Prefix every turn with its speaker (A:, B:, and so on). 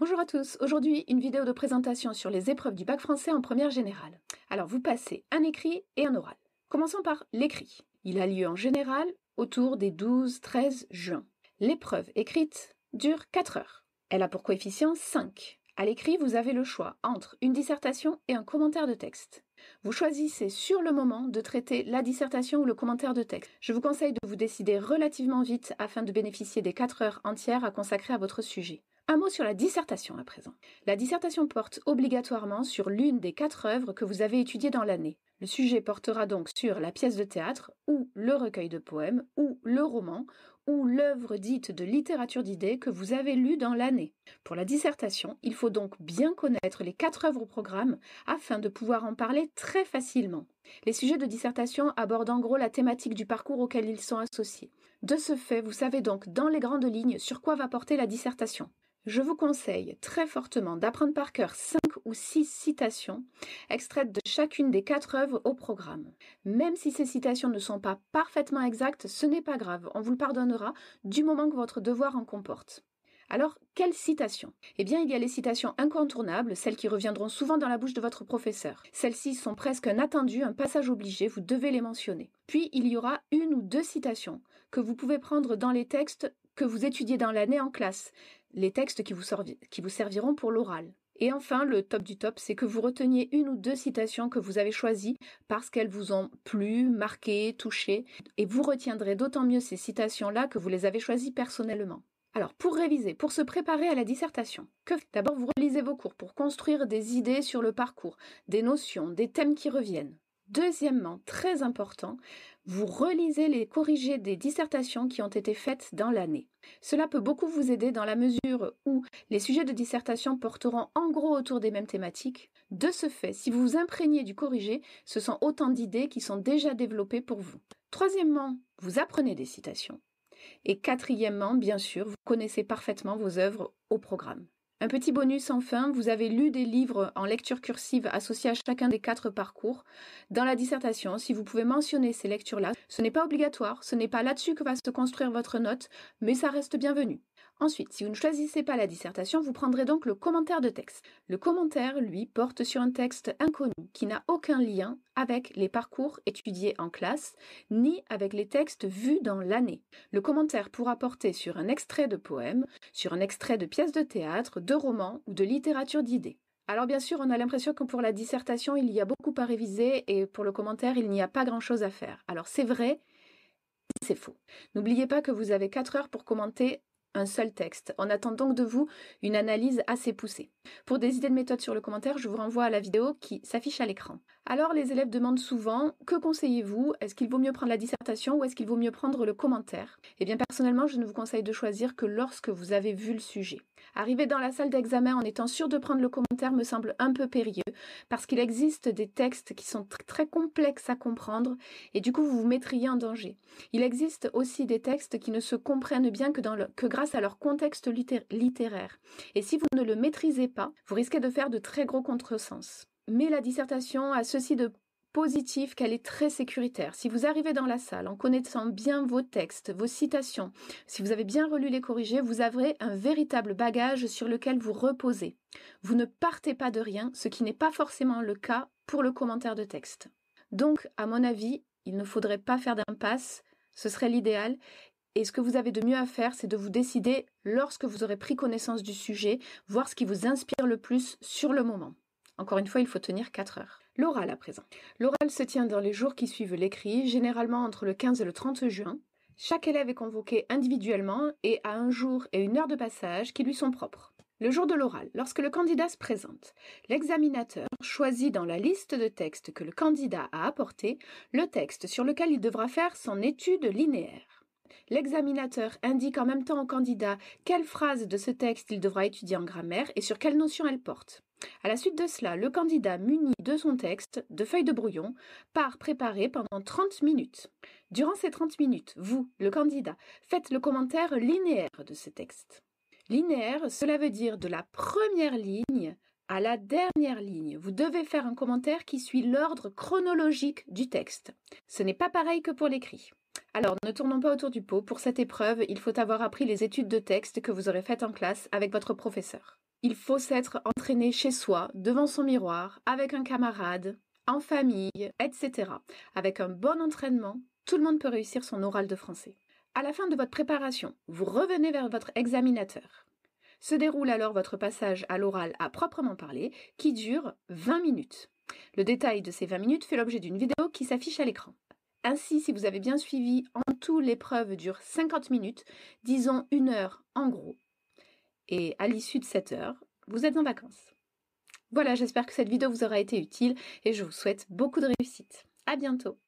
A: Bonjour à tous, aujourd'hui une vidéo de présentation sur les épreuves du bac français en première générale. Alors vous passez un écrit et un oral. Commençons par l'écrit. Il a lieu en général autour des 12-13 juin. L'épreuve écrite dure 4 heures. Elle a pour coefficient 5. À l'écrit, vous avez le choix entre une dissertation et un commentaire de texte. Vous choisissez sur le moment de traiter la dissertation ou le commentaire de texte. Je vous conseille de vous décider relativement vite afin de bénéficier des 4 heures entières à consacrer à votre sujet. Un mot sur la dissertation à présent. La dissertation porte obligatoirement sur l'une des quatre œuvres que vous avez étudiées dans l'année. Le sujet portera donc sur la pièce de théâtre, ou le recueil de poèmes, ou le roman, ou l'œuvre dite de littérature d'idées que vous avez lue dans l'année. Pour la dissertation, il faut donc bien connaître les quatre œuvres au programme afin de pouvoir en parler très facilement. Les sujets de dissertation abordent en gros la thématique du parcours auquel ils sont associés. De ce fait, vous savez donc dans les grandes lignes sur quoi va porter la dissertation je vous conseille très fortement d'apprendre par cœur 5 ou 6 citations extraites de chacune des 4 œuvres au programme. Même si ces citations ne sont pas parfaitement exactes, ce n'est pas grave, on vous le pardonnera du moment que votre devoir en comporte. Alors, quelles citations Eh bien, il y a les citations incontournables, celles qui reviendront souvent dans la bouche de votre professeur. Celles-ci sont presque un attendu, un passage obligé, vous devez les mentionner. Puis, il y aura une ou deux citations que vous pouvez prendre dans les textes que vous étudiez dans l'année en classe, les textes qui vous, serviront pour l'oral. Et enfin, le top du top, c'est que vous reteniez une ou deux citations que vous avez choisies parce qu'elles vous ont plu, marquées, touchées. et vous retiendrez d'autant mieux ces citations-là que vous les avez choisies personnellement. Alors, pour réviser, pour se préparer à la dissertation, que d'abord vous relisez vos cours pour construire des idées sur le parcours, des notions, des thèmes qui reviennent. Deuxièmement, très important, vous relisez les corrigés des dissertations qui ont été faites dans l'année. Cela peut beaucoup vous aider dans la mesure où les sujets de dissertation porteront en gros autour des mêmes thématiques. De ce fait, si vous vous imprégnez du corrigé, ce sont autant d'idées qui sont déjà développées pour vous. Troisièmement, vous apprenez des citations. Et quatrièmement, bien sûr, vous connaissez parfaitement vos œuvres au programme. Un petit bonus enfin, vous avez lu des livres en lecture cursive associés à chacun des quatre parcours. Dans la dissertation, si vous pouvez mentionner ces lectures-là, ce n'est pas obligatoire, ce n'est pas là-dessus que va se construire votre note, mais ça reste bienvenu. Ensuite, si vous ne choisissez pas la dissertation, vous prendrez donc le commentaire de texte. Le commentaire, lui, porte sur un texte inconnu qui n'a aucun lien avec les parcours étudiés en classe ni avec les textes vus dans l'année. Le commentaire pourra porter sur un extrait de poème, sur un extrait de pièce de théâtre, de roman ou de littérature d'idées. Alors bien sûr, on a l'impression que pour la dissertation, il y a beaucoup à réviser et pour le commentaire, il n'y a pas grand-chose à faire. Alors c'est vrai, c'est faux. N'oubliez pas que vous avez 4 heures pour commenter un seul texte. On attend donc de vous une analyse assez poussée. Pour des idées de méthode sur le commentaire, je vous renvoie à la vidéo qui s'affiche à l'écran. Alors les élèves demandent souvent que conseillez-vous Est-ce qu'il vaut mieux prendre la dissertation ou est-ce qu'il vaut mieux prendre le commentaire Eh bien personnellement, je ne vous conseille de choisir que lorsque vous avez vu le sujet. Arriver dans la salle d'examen en étant sûr de prendre le commentaire me semble un peu périlleux parce qu'il existe des textes qui sont très complexes à comprendre et du coup vous vous mettriez en danger. Il existe aussi des textes qui ne se comprennent bien que dans le que grâce grâce à leur contexte littéraire. Et si vous ne le maîtrisez pas, vous risquez de faire de très gros contresens. Mais la dissertation a ceci de positif qu'elle est très sécuritaire. Si vous arrivez dans la salle en connaissant bien vos textes, vos citations, si vous avez bien relu les corrigés, vous aurez un véritable bagage sur lequel vous reposez. Vous ne partez pas de rien, ce qui n'est pas forcément le cas pour le commentaire de texte. Donc, à mon avis, il ne faudrait pas faire d'impasse, ce serait l'idéal, et ce que vous avez de mieux à faire, c'est de vous décider lorsque vous aurez pris connaissance du sujet, voir ce qui vous inspire le plus sur le moment. Encore une fois, il faut tenir 4 heures. L'oral à présent. L'oral se tient dans les jours qui suivent l'écrit, généralement entre le 15 et le 30 juin. Chaque élève est convoqué individuellement et a un jour et une heure de passage qui lui sont propres. Le jour de l'oral, lorsque le candidat se présente, l'examinateur choisit dans la liste de textes que le candidat a apporté le texte sur lequel il devra faire son étude linéaire. L'examinateur indique en même temps au candidat quelle phrase de ce texte il devra étudier en grammaire et sur quelle notion elle porte. À la suite de cela, le candidat muni de son texte, de feuilles de brouillon, part préparer pendant 30 minutes. Durant ces 30 minutes, vous, le candidat, faites le commentaire linéaire de ce texte. Linéaire, cela veut dire de la première ligne à la dernière ligne, vous devez faire un commentaire qui suit l'ordre chronologique du texte. Ce n'est pas pareil que pour l'écrit. Alors, ne tournons pas autour du pot. Pour cette épreuve, il faut avoir appris les études de texte que vous aurez faites en classe avec votre professeur. Il faut s'être entraîné chez soi, devant son miroir, avec un camarade, en famille, etc. Avec un bon entraînement, tout le monde peut réussir son oral de français. À la fin de votre préparation, vous revenez vers votre examinateur. Se déroule alors votre passage à l'oral à proprement parler, qui dure 20 minutes. Le détail de ces 20 minutes fait l'objet d'une vidéo qui s'affiche à l'écran. Ainsi, si vous avez bien suivi, en tout, l'épreuve dure 50 minutes, disons une heure en gros. Et à l'issue de cette heure, vous êtes en vacances. Voilà, j'espère que cette vidéo vous aura été utile et je vous souhaite beaucoup de réussite. À bientôt!